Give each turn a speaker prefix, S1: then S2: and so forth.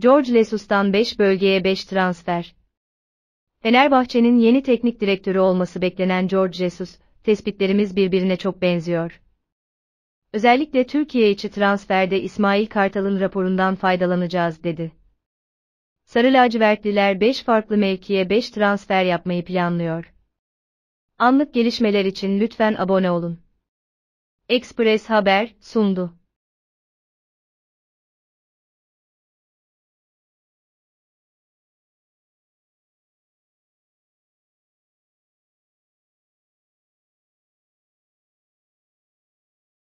S1: George Lesus'tan 5 bölgeye 5 transfer. Fenerbahçe'nin yeni teknik direktörü olması beklenen George Jesus, tespitlerimiz birbirine çok benziyor. Özellikle Türkiye içi transferde İsmail Kartal'ın raporundan faydalanacağız dedi. Sarı lacivertliler 5 farklı mevkiye 5 transfer yapmayı planlıyor. Anlık gelişmeler için lütfen abone olun.
S2: Express Haber sundu.